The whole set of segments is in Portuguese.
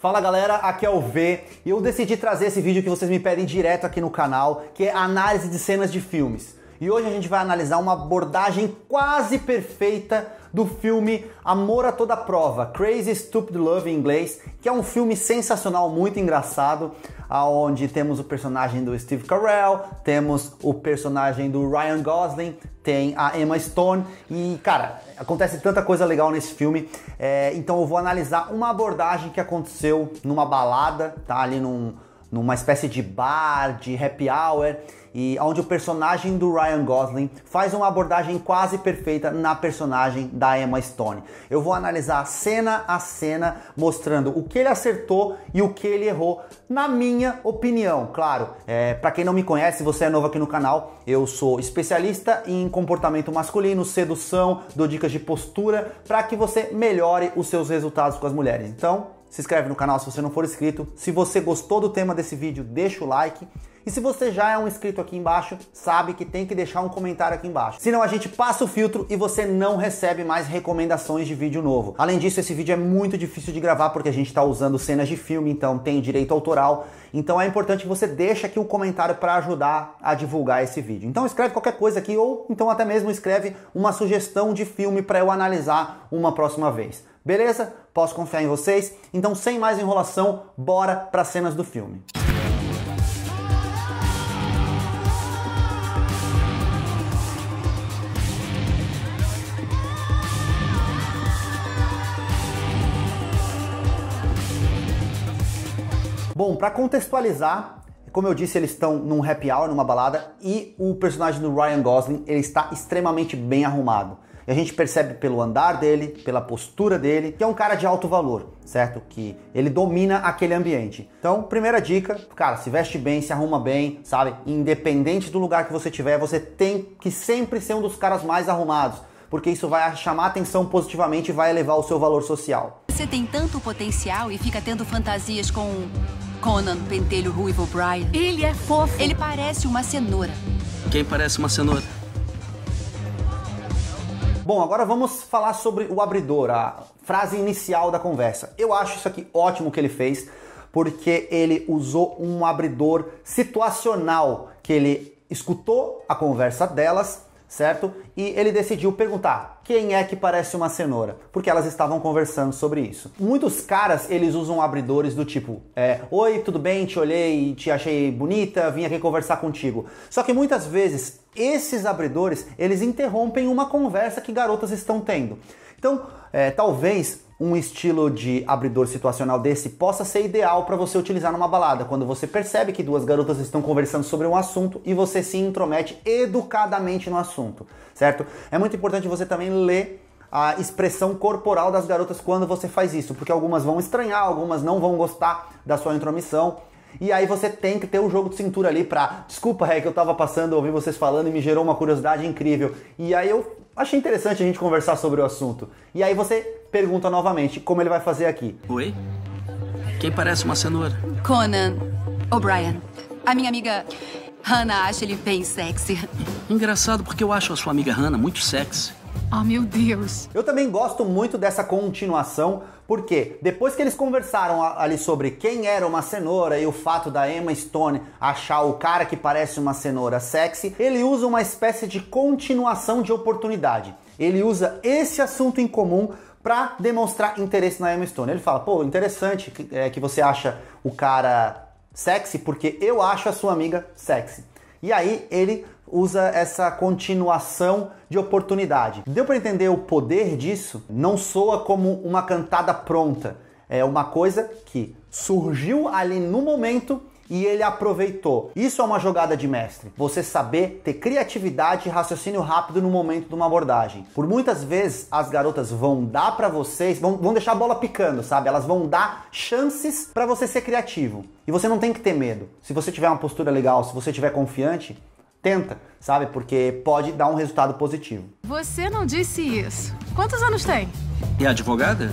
Fala galera, aqui é o V e eu decidi trazer esse vídeo que vocês me pedem direto aqui no canal, que é análise de cenas de filmes e hoje a gente vai analisar uma abordagem quase perfeita do filme Amor a Toda Prova, Crazy Stupid Love em inglês, que é um filme sensacional, muito engraçado, aonde temos o personagem do Steve Carell, temos o personagem do Ryan Gosling, tem a Emma Stone e cara, acontece tanta coisa legal nesse filme. É, então eu vou analisar uma abordagem que aconteceu numa balada, tá ali num numa espécie de bar, de happy hour, e onde o personagem do Ryan Gosling faz uma abordagem quase perfeita na personagem da Emma Stone. Eu vou analisar cena a cena, mostrando o que ele acertou e o que ele errou, na minha opinião. Claro, é, para quem não me conhece, você é novo aqui no canal, eu sou especialista em comportamento masculino, sedução, dou dicas de postura para que você melhore os seus resultados com as mulheres. Então, se inscreve no canal se você não for inscrito. Se você gostou do tema desse vídeo, deixa o like. E se você já é um inscrito aqui embaixo, sabe que tem que deixar um comentário aqui embaixo. Senão a gente passa o filtro e você não recebe mais recomendações de vídeo novo. Além disso, esse vídeo é muito difícil de gravar porque a gente está usando cenas de filme, então tem direito autoral. Então é importante que você deixe aqui um comentário para ajudar a divulgar esse vídeo. Então escreve qualquer coisa aqui ou então até mesmo escreve uma sugestão de filme para eu analisar uma próxima vez. Beleza? Posso confiar em vocês? Então, sem mais enrolação, bora para cenas do filme. Bom, para contextualizar, como eu disse, eles estão num happy hour, numa balada, e o personagem do Ryan Gosling ele está extremamente bem arrumado. E a gente percebe pelo andar dele, pela postura dele, que é um cara de alto valor, certo? Que ele domina aquele ambiente. Então, primeira dica, cara, se veste bem, se arruma bem, sabe? Independente do lugar que você tiver, você tem que sempre ser um dos caras mais arrumados porque isso vai chamar atenção positivamente e vai elevar o seu valor social. Você tem tanto potencial e fica tendo fantasias com Conan, Pentelho Ruivo Brian. Ele é fofo. Ele parece uma cenoura. Quem parece uma cenoura? Bom, agora vamos falar sobre o abridor, a frase inicial da conversa. Eu acho isso aqui ótimo que ele fez, porque ele usou um abridor situacional que ele escutou a conversa delas certo? E ele decidiu perguntar quem é que parece uma cenoura, porque elas estavam conversando sobre isso. Muitos caras eles usam abridores do tipo, é, oi, tudo bem? Te olhei, te achei bonita, vim aqui conversar contigo. Só que muitas vezes esses abridores eles interrompem uma conversa que garotas estão tendo. Então, é, talvez um estilo de abridor situacional desse possa ser ideal para você utilizar numa balada, quando você percebe que duas garotas estão conversando sobre um assunto e você se intromete educadamente no assunto, certo? É muito importante você também ler a expressão corporal das garotas quando você faz isso, porque algumas vão estranhar, algumas não vão gostar da sua intromissão. E aí você tem que ter um jogo de cintura ali pra, desculpa, é que eu tava passando, ouvi vocês falando e me gerou uma curiosidade incrível. E aí eu achei interessante a gente conversar sobre o assunto. E aí você pergunta novamente, como ele vai fazer aqui. Oi? Quem parece uma cenoura? Conan O'Brien. A minha amiga Hannah acha ele bem sexy. Engraçado porque eu acho a sua amiga Hannah muito sexy. Ah, oh, meu Deus. Eu também gosto muito dessa continuação, porque depois que eles conversaram ali sobre quem era uma cenoura e o fato da Emma Stone achar o cara que parece uma cenoura sexy, ele usa uma espécie de continuação de oportunidade. Ele usa esse assunto em comum para demonstrar interesse na Emma Stone. Ele fala: pô, interessante que, é, que você acha o cara sexy, porque eu acho a sua amiga sexy. E aí ele usa essa continuação de oportunidade. Deu para entender o poder disso? Não soa como uma cantada pronta. É uma coisa que surgiu ali no momento e ele aproveitou. Isso é uma jogada de mestre. Você saber ter criatividade e raciocínio rápido no momento de uma abordagem. Por muitas vezes as garotas vão dar para vocês, vão, vão deixar a bola picando, sabe? Elas vão dar chances para você ser criativo. E você não tem que ter medo. Se você tiver uma postura legal, se você tiver confiante, tenta, sabe? Porque pode dar um resultado positivo. Você não disse isso. Quantos anos tem? E é advogada?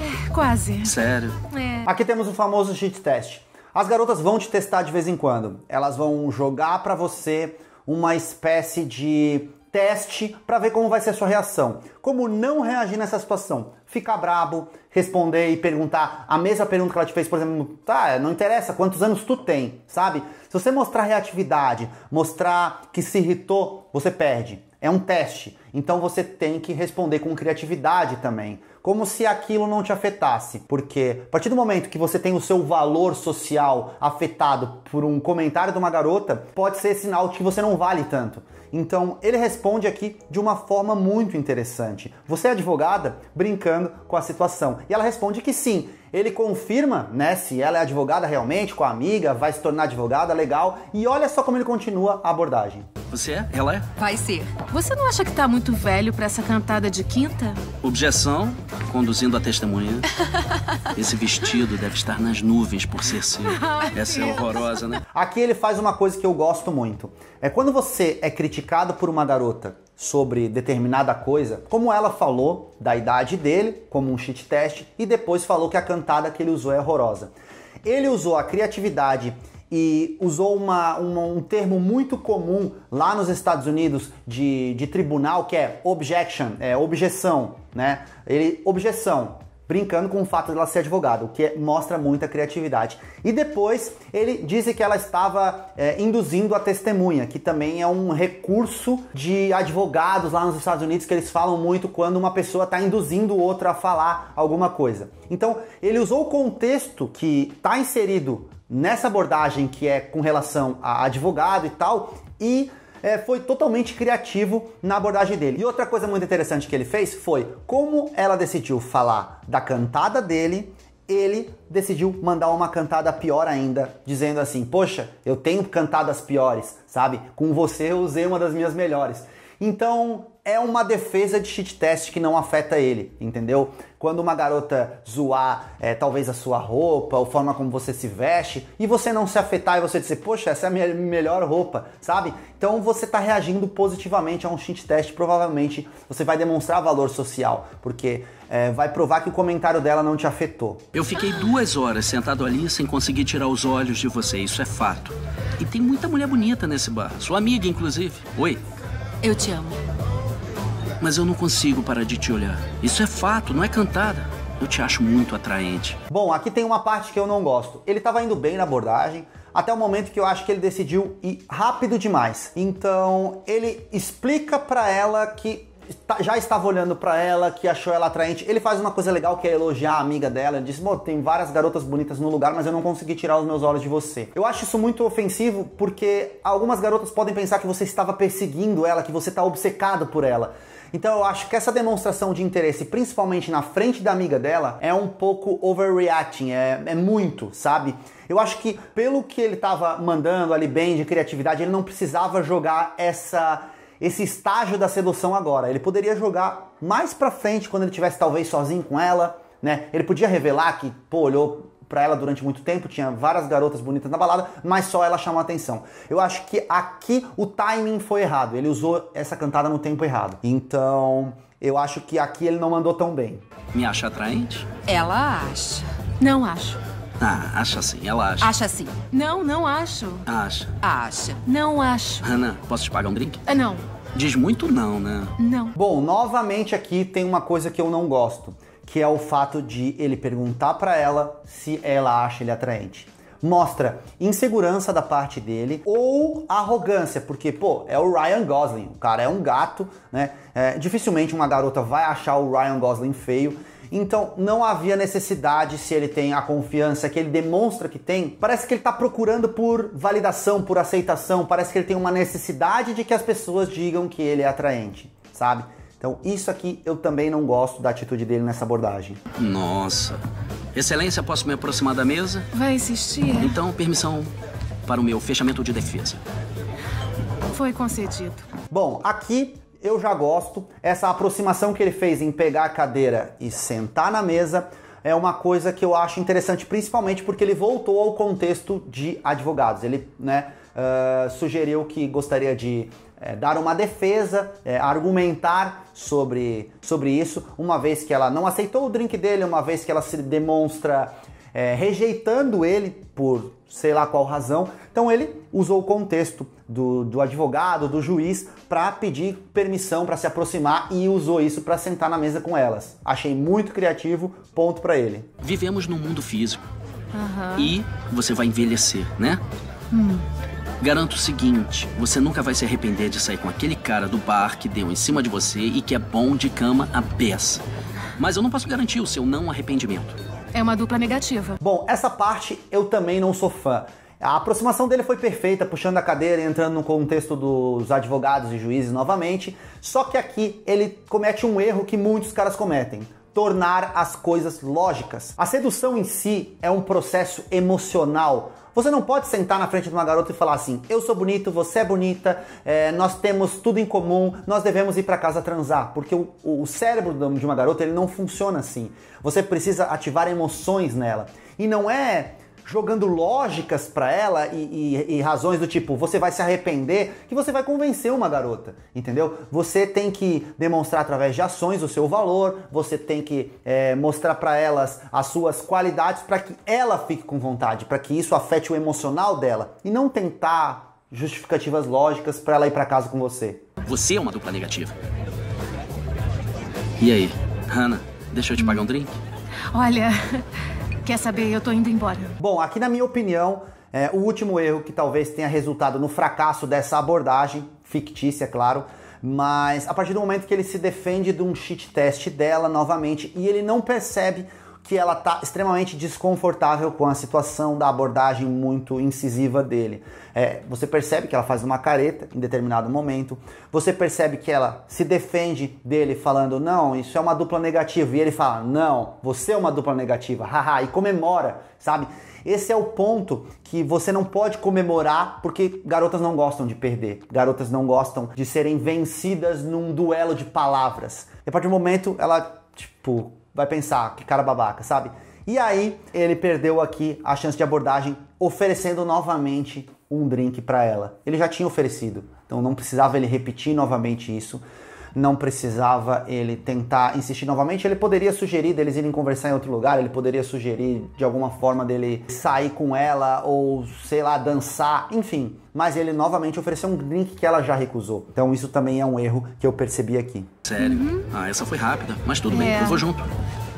É, quase. Sério? É. Aqui temos o famoso cheat test. As garotas vão te testar de vez em quando. Elas vão jogar para você uma espécie de teste para ver como vai ser a sua reação. Como não reagir nessa situação? Ficar brabo, responder e perguntar a mesma pergunta que ela te fez, por exemplo, tá, não interessa quantos anos tu tem, sabe? Se você mostrar reatividade, mostrar que se irritou, você perde. É um teste. Então você tem que responder com criatividade também, como se aquilo não te afetasse. Porque a partir do momento que você tem o seu valor social afetado por um comentário de uma garota, pode ser sinal de que você não vale tanto. Então ele responde aqui de uma forma muito interessante. Você é advogada brincando com a situação. E ela responde que sim. Ele confirma, né, se ela é advogada realmente, com a amiga, vai se tornar advogada, legal. E olha só como ele continua a abordagem. Você é? Ela é? Vai ser. Você não acha que tá muito muito velho para essa cantada de quinta? Objeção, conduzindo a testemunha. Esse vestido deve estar nas nuvens por ser seu. Essa é horrorosa, né? Aqui ele faz uma coisa que eu gosto muito. É quando você é criticado por uma garota sobre determinada coisa, como ela falou da idade dele, como um cheat test, e depois falou que a cantada que ele usou é horrorosa. Ele usou a criatividade e usou uma, uma, um termo muito comum lá nos Estados Unidos de, de tribunal que é objection, é objeção, né? Ele, objeção, brincando com o fato dela ser advogada, o que é, mostra muita criatividade. E depois ele disse que ela estava é, induzindo a testemunha, que também é um recurso de advogados lá nos Estados Unidos que eles falam muito quando uma pessoa está induzindo outra a falar alguma coisa. Então ele usou o contexto que está inserido nessa abordagem que é com relação a advogado e tal, e é, foi totalmente criativo na abordagem dele. E outra coisa muito interessante que ele fez foi como ela decidiu falar da cantada dele, ele decidiu mandar uma cantada pior ainda, dizendo assim: Poxa, eu tenho cantadas piores, sabe? Com você eu usei uma das minhas melhores. Então, é uma defesa de cheat test que não afeta ele, entendeu? Quando uma garota zoar é, talvez a sua roupa, ou forma como você se veste, e você não se afetar e você dizer, poxa, essa é a minha melhor roupa, sabe? Então você está reagindo positivamente a um cheat test, provavelmente você vai demonstrar valor social, porque é, vai provar que o comentário dela não te afetou. Eu fiquei duas horas sentado ali sem conseguir tirar os olhos de você, isso é fato. E tem muita mulher bonita nesse bar, sua amiga, inclusive. Oi. Eu te amo mas eu não consigo parar de te olhar. Isso é fato, não é cantada. Eu te acho muito atraente. Bom, aqui tem uma parte que eu não gosto. Ele estava indo bem na abordagem, até o momento que eu acho que ele decidiu ir rápido demais. Então, ele explica para ela que tá, já estava olhando para ela, que achou ela atraente. Ele faz uma coisa legal que é elogiar a amiga dela. Ele diz: Bom, tem várias garotas bonitas no lugar, mas eu não consegui tirar os meus olhos de você. Eu acho isso muito ofensivo porque algumas garotas podem pensar que você estava perseguindo ela, que você está obcecado por ela. Então eu acho que essa demonstração de interesse, principalmente na frente da amiga dela, é um pouco overreacting, é, é muito, sabe? Eu acho que pelo que ele estava mandando ali bem de criatividade, ele não precisava jogar essa esse estágio da sedução agora. Ele poderia jogar mais pra frente quando ele tivesse talvez sozinho com ela, né? Ele podia revelar que, pô, olhou para ela durante muito tempo, tinha várias garotas bonitas na balada, mas só ela chamou atenção. Eu acho que aqui o timing foi errado, ele usou essa cantada no tempo errado. Então, eu acho que aqui ele não mandou tão bem. Me acha atraente? Ela acha. Não acho. Ah, acha sim, ela acha. Acha sim. Não, não acho. Acha. Acha. Não acho. Ana, posso te pagar um drink? Ah, não. Diz muito não, né? Não. Bom, novamente aqui tem uma coisa que eu não gosto que é o fato de ele perguntar para ela se ela acha ele atraente. Mostra insegurança da parte dele ou arrogância, porque, pô, é o Ryan Gosling, o cara é um gato, né? É, dificilmente uma garota vai achar o Ryan Gosling feio. Então não havia necessidade, se ele tem a confiança que ele demonstra que tem, parece que ele está procurando por validação, por aceitação, parece que ele tem uma necessidade de que as pessoas digam que ele é atraente, sabe? Então, isso aqui eu também não gosto da atitude dele nessa abordagem. Nossa. Excelência, posso me aproximar da mesa? Vai insistir? É? Então, permissão para o meu fechamento de defesa. Foi concedido. Bom, aqui eu já gosto. Essa aproximação que ele fez em pegar a cadeira e sentar na mesa é uma coisa que eu acho interessante, principalmente porque ele voltou ao contexto de advogados. Ele, né, uh, sugeriu que gostaria de é, dar uma defesa, é, argumentar sobre, sobre isso, uma vez que ela não aceitou o drink dele, uma vez que ela se demonstra é, rejeitando ele por sei lá qual razão. Então ele usou o contexto do, do advogado, do juiz, para pedir permissão para se aproximar e usou isso para sentar na mesa com elas. Achei muito criativo, ponto para ele. Vivemos num mundo físico. Uhum. E você vai envelhecer, né? Hum. Garanto o seguinte: você nunca vai se arrepender de sair com aquele cara do bar que deu em cima de você e que é bom de cama a beça. Mas eu não posso garantir o seu não arrependimento. É uma dupla negativa. Bom, essa parte eu também não sou fã. A aproximação dele foi perfeita, puxando a cadeira, entrando no contexto dos advogados e juízes novamente. Só que aqui ele comete um erro que muitos caras cometem tornar as coisas lógicas. A sedução em si é um processo emocional. Você não pode sentar na frente de uma garota e falar assim: eu sou bonito, você é bonita, é, nós temos tudo em comum, nós devemos ir para casa transar. Porque o, o cérebro de uma garota ele não funciona assim. Você precisa ativar emoções nela. E não é jogando lógicas para ela e, e, e razões do tipo você vai se arrepender, que você vai convencer uma garota, entendeu? Você tem que demonstrar através de ações o seu valor, você tem que é, mostrar para elas as suas qualidades para que ela fique com vontade, para que isso afete o emocional dela e não tentar justificativas lógicas para ela ir para casa com você. Você é uma dupla negativa. E aí, Hannah, deixa eu te pagar um drink? Olha, Quer saber? Eu tô indo embora. Bom, aqui na minha opinião, é, o último erro que talvez tenha resultado no fracasso dessa abordagem, fictícia, é claro, mas a partir do momento que ele se defende de um cheat test dela novamente e ele não percebe que ela está extremamente desconfortável com a situação da abordagem muito incisiva dele. É, você percebe que ela faz uma careta em determinado momento, você percebe que ela se defende dele falando, não, isso é uma dupla negativa, e ele fala, não, você é uma dupla negativa, haha, e comemora, sabe? Esse é o ponto que você não pode comemorar porque garotas não gostam de perder, garotas não gostam de serem vencidas num duelo de palavras. E a partir do momento ela, tipo, vai pensar, que cara babaca, sabe? E aí ele perdeu aqui a chance de abordagem, oferecendo novamente um drink para ela. Ele já tinha oferecido, então não precisava ele repetir novamente isso, não precisava ele tentar insistir novamente. Ele poderia sugerir deles irem conversar em outro lugar, ele poderia sugerir de alguma forma dele sair com ela ou sei lá, dançar, enfim. Mas ele novamente ofereceu um drink que ela já recusou. Então isso também é um erro que eu percebi aqui. Sério? Uhum. Ah, essa foi rápida, mas tudo é. bem, eu vou junto.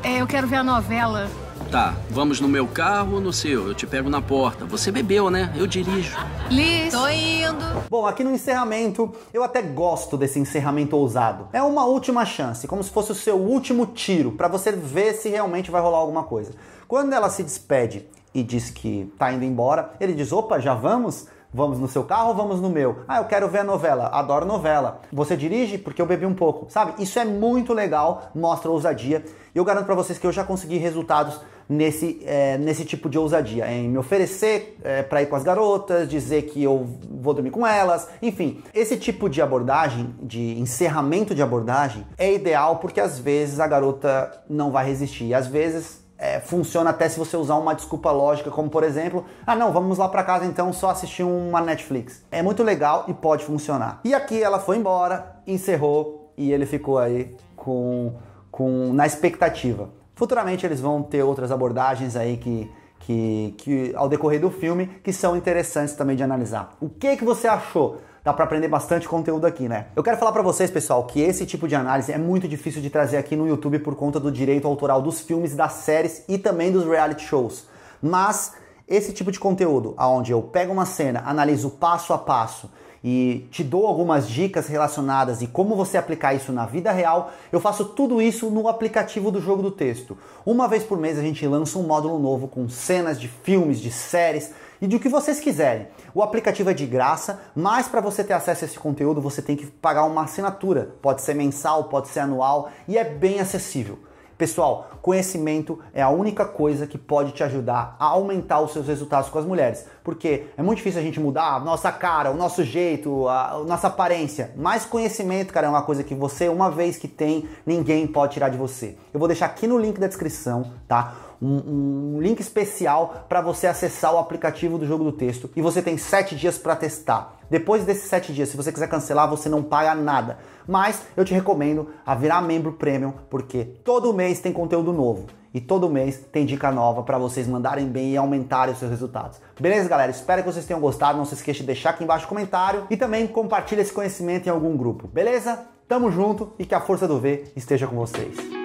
É, eu quero ver a novela. Tá, vamos no meu carro ou no seu? Eu te pego na porta. Você bebeu, né? Eu dirijo. Liz, tô indo. Bom, aqui no encerramento, eu até gosto desse encerramento ousado. É uma última chance, como se fosse o seu último tiro, para você ver se realmente vai rolar alguma coisa. Quando ela se despede e diz que tá indo embora, ele diz: opa, já vamos? Vamos no seu carro ou vamos no meu? Ah, eu quero ver a novela. Adoro novela. Você dirige porque eu bebi um pouco. Sabe? Isso é muito legal, mostra ousadia. E eu garanto para vocês que eu já consegui resultados nesse, é, nesse tipo de ousadia, em me oferecer é, para ir com as garotas, dizer que eu vou dormir com elas, enfim. Esse tipo de abordagem, de encerramento de abordagem, é ideal porque às vezes a garota não vai resistir, às vezes é, funciona até se você usar uma desculpa lógica, como por exemplo, ah não, vamos lá para casa então só assistir uma Netflix. É muito legal e pode funcionar. E aqui ela foi embora, encerrou e ele ficou aí com, com na expectativa. Futuramente eles vão ter outras abordagens aí que, que, que ao decorrer do filme que são interessantes também de analisar. O que que você achou? dá para aprender bastante conteúdo aqui, né? Eu quero falar para vocês, pessoal, que esse tipo de análise é muito difícil de trazer aqui no YouTube por conta do direito autoral dos filmes, das séries e também dos reality shows. Mas esse tipo de conteúdo, aonde eu pego uma cena, analiso passo a passo, e te dou algumas dicas relacionadas e como você aplicar isso na vida real. Eu faço tudo isso no aplicativo do Jogo do Texto. Uma vez por mês a gente lança um módulo novo com cenas de filmes, de séries, e de o que vocês quiserem. O aplicativo é de graça, mas para você ter acesso a esse conteúdo você tem que pagar uma assinatura. Pode ser mensal, pode ser anual e é bem acessível. Pessoal, conhecimento é a única coisa que pode te ajudar a aumentar os seus resultados com as mulheres, porque é muito difícil a gente mudar a nossa cara, o nosso jeito, a, a nossa aparência, mas conhecimento, cara, é uma coisa que você, uma vez que tem, ninguém pode tirar de você. Eu vou deixar aqui no link da descrição, tá? um, um link especial para você acessar o aplicativo do jogo do texto e você tem sete dias para testar. Depois desses sete dias, se você quiser cancelar, você não paga nada. Mas eu te recomendo a virar membro premium, porque todo mês tem conteúdo novo e todo mês tem dica nova para vocês mandarem bem e aumentarem os seus resultados. Beleza, galera? Espero que vocês tenham gostado. Não se esqueça de deixar aqui embaixo o comentário e também compartilha esse conhecimento em algum grupo. Beleza? Tamo junto e que a força do V esteja com vocês.